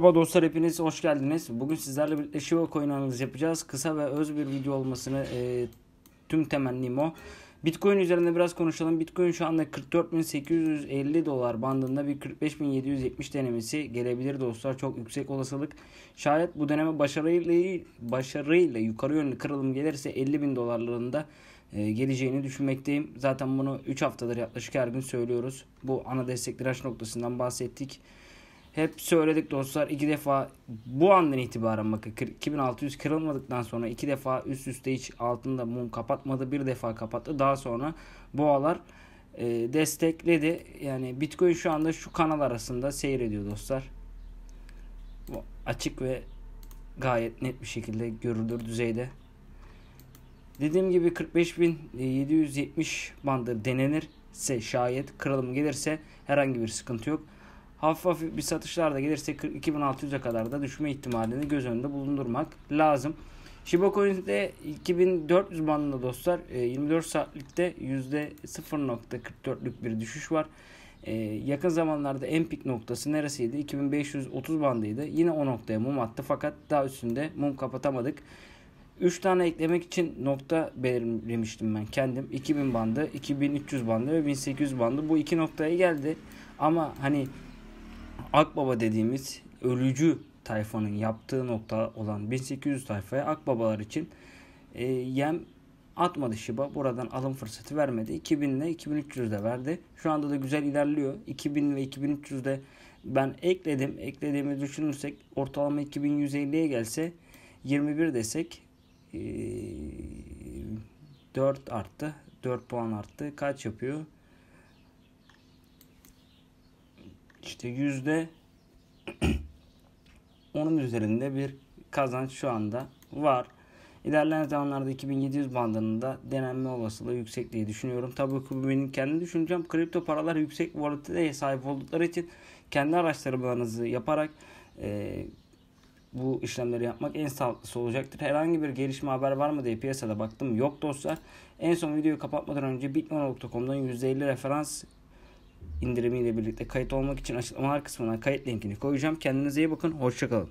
Merhaba dostlar hepiniz hoş geldiniz. Bugün sizlerle birlikte Shiba Coin analiz yapacağız. Kısa ve öz bir video olmasını e, tüm temennim o. Bitcoin üzerinde biraz konuşalım. Bitcoin şu anda 44.850 dolar bandında bir 45.770 denemesi gelebilir dostlar. Çok yüksek olasılık. Şayet bu deneme başarıyla, başarıyla yukarı yönlü kırılım gelirse 50.000 dolarlarında e, geleceğini düşünmekteyim. Zaten bunu 3 haftadır yaklaşık her gün söylüyoruz. Bu ana destek direnç noktasından bahsettik. Hep söyledik dostlar iki defa bu andan itibaren bakın 2600 kırılmadıktan sonra iki defa üst üste hiç altında mum kapatmadı. Bir defa kapattı. Daha sonra boğalar e, destekledi. Yani Bitcoin şu anda şu kanal arasında seyrediyor dostlar. Bu açık ve gayet net bir şekilde görülür düzeyde. Dediğim gibi 45.770 bandı denenirse şayet kırılım gelirse herhangi bir sıkıntı yok. Hafif hafif bir satışlar da gelirse 2600'e kadar da düşme ihtimalini göz önünde bulundurmak lazım. Shiba Coin'de 2400 bandında dostlar 24 e, saatlikte %0.44'lük bir düşüş var. E, yakın zamanlarda en pik noktası neresiydi? 2530 bandıydı. Yine o noktaya mum attı fakat daha üstünde mum kapatamadık. 3 tane eklemek için nokta belirlemiştim ben kendim. 2000 bandı, 2300 bandı ve 1800 bandı. Bu iki noktaya geldi. Ama hani Akbaba dediğimiz ölücü tayfanın yaptığı nokta olan 1800 tayfaya Akbabalar için e, yem atmadı Shiba. Buradan alım fırsatı vermedi. 2000 ile 2300'de verdi. Şu anda da güzel ilerliyor. 2000 ve 2300'de ben ekledim. Eklediğimi düşünürsek ortalama 2150'ye gelse 21 desek e, 4 arttı. 4 puan arttı. Kaç yapıyor? işte yüzde onun üzerinde bir kazanç şu anda var. İlerleyen zamanlarda 2700 bandında denenme olasılığı yüksek diye düşünüyorum. Tabii ki benim kendi düşüncem. Kripto paralar yüksek volatiliteye sahip oldukları için kendi araştırmalarınızı yaparak e, bu işlemleri yapmak en sağlıklısı olacaktır. Herhangi bir gelişme haber var mı diye piyasada baktım. Yok dostlar. En son videoyu kapatmadan önce bitman.com'dan %50 referans indirimiyle birlikte kayıt olmak için açıklamalar kısmına kayıt linkini koyacağım. Kendinize iyi bakın. Hoşçakalın.